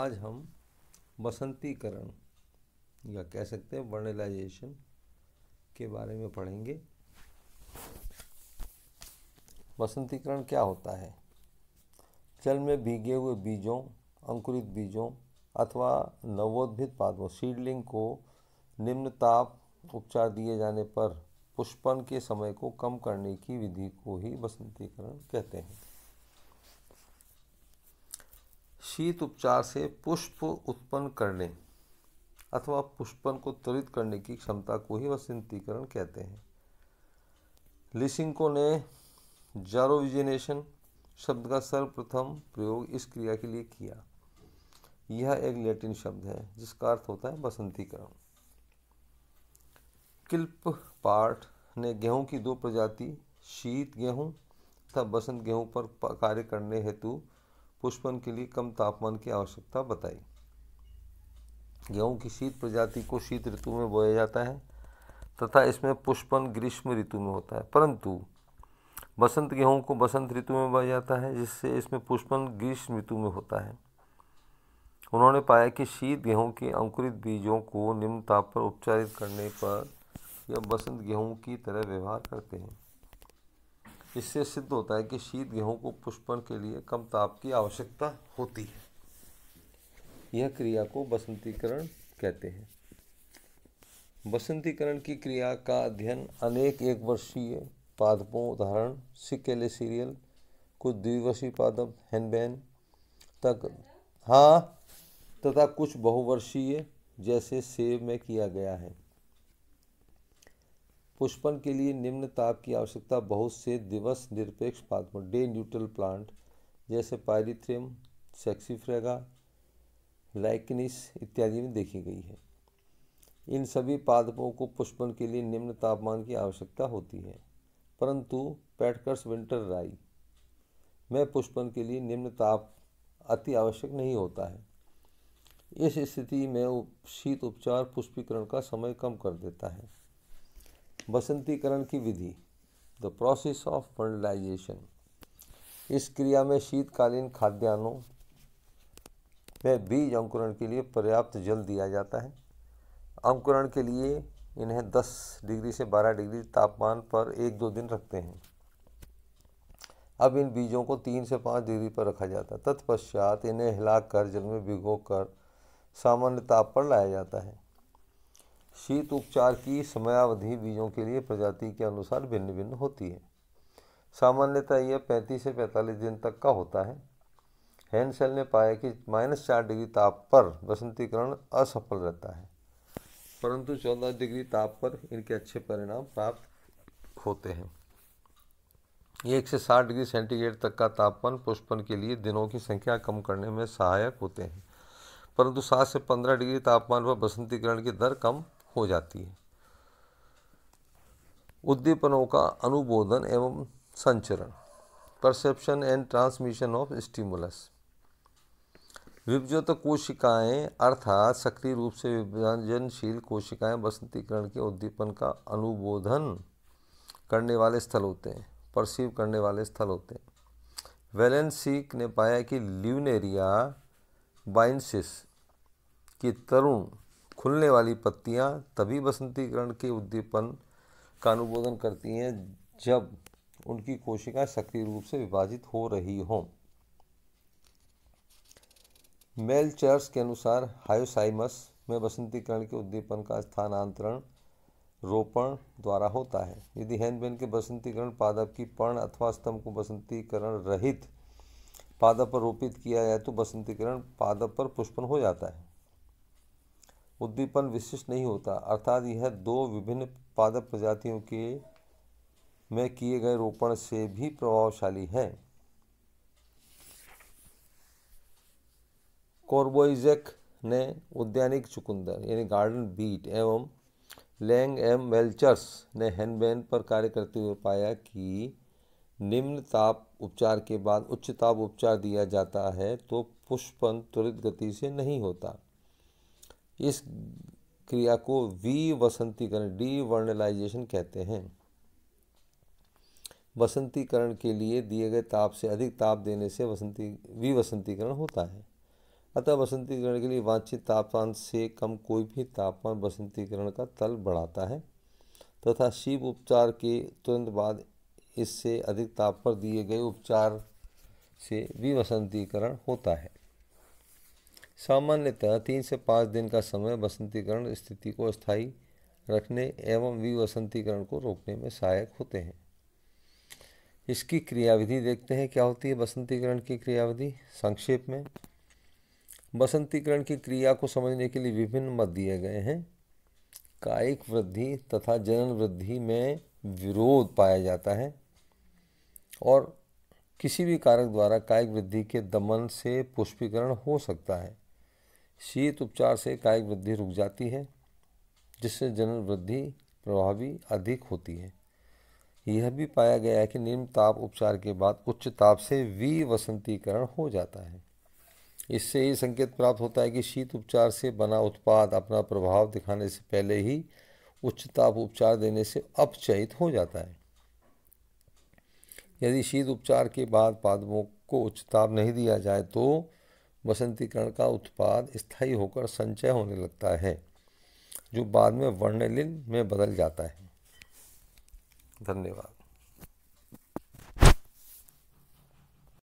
आज हम बसंतीकरण या कह सकते हैं वर्नलाइजेशन के बारे में पढ़ेंगे बसंतीकरण क्या होता है जल में भीगे हुए बीजों अंकुरित बीजों अथवा नवोद्भित पादों सीडलिंग को निम्न ताप उपचार दिए जाने पर पुष्पन के समय को कम करने की विधि को ही बसंतीकरण कहते हैं शीत उपचार से पुष्प उत्पन्न करने अथवा पुष्पन को त्वरित करने की क्षमता को ही वसंतीकरण कहते हैं लिसिंको ने जारोविजिनेशन शब्द का सर्वप्रथम प्रयोग इस क्रिया के लिए किया यह एक लैटिन शब्द है जिसका अर्थ होता है बसंतीकरण किल्प पार्ट ने गेहूं की दो प्रजाति शीत गेहूं तथा बसंत गेहूं पर कार्य करने हेतु पुष्पन के लिए कम तापमान की आवश्यकता बताई गेहूं की शीत प्रजाति को शीत ऋतु में बोया जाता है तथा इसमें पुष्पन ग्रीष्म ऋतु में होता है परंतु बसंत गेहूं को बसंत ऋतु में बोया जाता है जिससे इसमें पुष्पन ग्रीष्म ऋतु में होता है उन्होंने पाया कि शीत गेहूं के अंकुरित बीजों को निम्न ताप पर उपचारित करने पर यह बसंत गेहूं की तरह व्यवहार करते हैं इससे सिद्ध होता है कि शीत गेहूं को पुष्पन के लिए कम ताप की आवश्यकता होती है यह क्रिया को बसंतीकरण कहते हैं बसंतीकरण की क्रिया का अध्ययन अनेक एक वर्षीय पादपों उदाहरण सिकेले सीरियल कुछ द्विवर्षीय पादप हैनबैन तक हाँ तथा कुछ बहुवर्षीय जैसे सेब में किया गया है पुष्पन के लिए निम्न ताप की आवश्यकता बहुत से दिवस निरपेक्ष पादपों डे न्यूट्रल प्लांट जैसे पायरिथ्रियम सेक्सीफ्रेगा लाइकनिस इत्यादि में देखी गई है इन सभी पादपों को पुष्पन के लिए निम्न तापमान की आवश्यकता होती है परंतु पैटकर्स विंटर राई में पुष्पन के लिए निम्न ताप अति आवश्यक नहीं होता है इस स्थिति में शीत उपचार पुष्पीकरण का समय कम कर देता है बसंतीकरण की विधि द प्रोसेस ऑफ फर्टिलाइजेशन इस क्रिया में शीतकालीन खाद्यान्नों में बीज अंकुरण के लिए पर्याप्त जल दिया जाता है अंकुरण के लिए इन्हें 10 डिग्री से 12 डिग्री तापमान पर एक दो दिन रखते हैं अब इन बीजों को तीन से पाँच डिग्री पर रखा जाता है तत्पश्चात इन्हें हिलाकर जल में भिगो कर सामान्य ताप पर लाया जाता है शीत उपचार की समयावधि बीजों के लिए प्रजाति के अनुसार भिन्न भिन्न होती है सामान्यतः यह 35 से 45 दिन तक का होता है हैंडसेल ने पाया कि माइनस चार डिग्री ताप पर बसंतीकरण असफल रहता है परंतु 14 डिग्री ताप पर इनके अच्छे परिणाम प्राप्त होते हैं एक से साठ डिग्री सेंटीग्रेड तक का तापमान पुष्पन के लिए दिनों की संख्या कम करने में सहायक होते हैं परंतु सात से पंद्रह डिग्री तापमान पर बसंतीकरण की दर कम हो जाती है उद्दीपनों का अनुबोधन एवं संचरण perception and transmission of stimulus विभजत कोशिकाएं अर्थात सक्रिय रूप से विभाजनशील कोशिकाएं बसंतीकरण के उद्दीपन का अनुबोधन करने वाले स्थल होते हैं परसीव करने वाले स्थल होते हैं वेलेंसिक ने पाया कि ल्यूनेरिया बाइंसिस की तरुण खुलने वाली पत्तियाँ तभी बसंतीकरण के उद्दीपन का अनुबोधन करती हैं जब उनकी कोशिकाएं सक्रिय रूप से विभाजित हो रही हों मेलचर्स के अनुसार हायोसाइमस में बसंतीकरण के उद्दीपन का स्थानांतरण रोपण द्वारा होता है यदि हैंडबेन के बसंतीकरण पादप की पर्ण अथवा स्तंभ को बसंतीकरण रहित पादप पर रोपित किया जाए तो बसंतीकरण पादप पर पुष्पन हो जाता है उद्दीपन विशिष्ट नहीं होता अर्थात यह दो विभिन्न पादप प्रजातियों के में किए गए रोपण से भी प्रभावशाली है कॉर्बोइजेक ने उद्यानिक चुकंदर यानी गार्डन बीट एवं लैंग एम वेल्चर्स ने हैंडबैन पर कार्य करते हुए पाया कि निम्न ताप उपचार के बाद उच्च ताप उपचार दिया जाता है तो पुष्पन त्वरित गति से नहीं होता इस क्रिया को विवसंतीकरण डी वर्णलाइजेशन कहते हैं वसंतीकरण के लिए दिए गए ताप से अधिक ताप देने से वसंती विवसंतीकरण होता है अतः वसंतीकरण के लिए वांछित तापमान से कम कोई भी तापमान वसंतीकरण का तल बढ़ाता है तथा तो शीप उपचार के तुरंत बाद इससे अधिक ताप पर दिए गए उपचार से विवसंतीकरण होता है सामान्यतः तीन से पाँच दिन का समय बसंतीकरण स्थिति को स्थायी रखने एवं विवसंतीकरण को रोकने में सहायक होते हैं इसकी क्रियाविधि देखते हैं क्या होती है बसंतीकरण की क्रियाविधि संक्षेप में बसंतीकरण की क्रिया को समझने के लिए विभिन्न मत दिए गए हैं कायिक वृद्धि तथा जनन वृद्धि में विरोध पाया जाता है और किसी भी कारक द्वारा कायिक वृद्धि के दमन से पुष्पीकरण हो सकता है शीत उपचार से कायिक वृद्धि रुक जाती है जिससे जनन वृद्धि प्रभावी अधिक होती है यह भी पाया गया है कि निम्न ताप उपचार के बाद उच्च ताप से वसंतीकरण हो जाता है इससे ये संकेत प्राप्त होता है कि शीत उपचार से बना उत्पाद अपना प्रभाव दिखाने से पहले ही उच्च ताप उपचार देने से अपचयित हो जाता है यदि शीत उपचार के बाद पादपों को उच्च ताप नहीं दिया जाए तो वसंतीकरण का उत्पाद स्थायी होकर संचय होने लगता है जो बाद में वर्णलिन में बदल जाता है धन्यवाद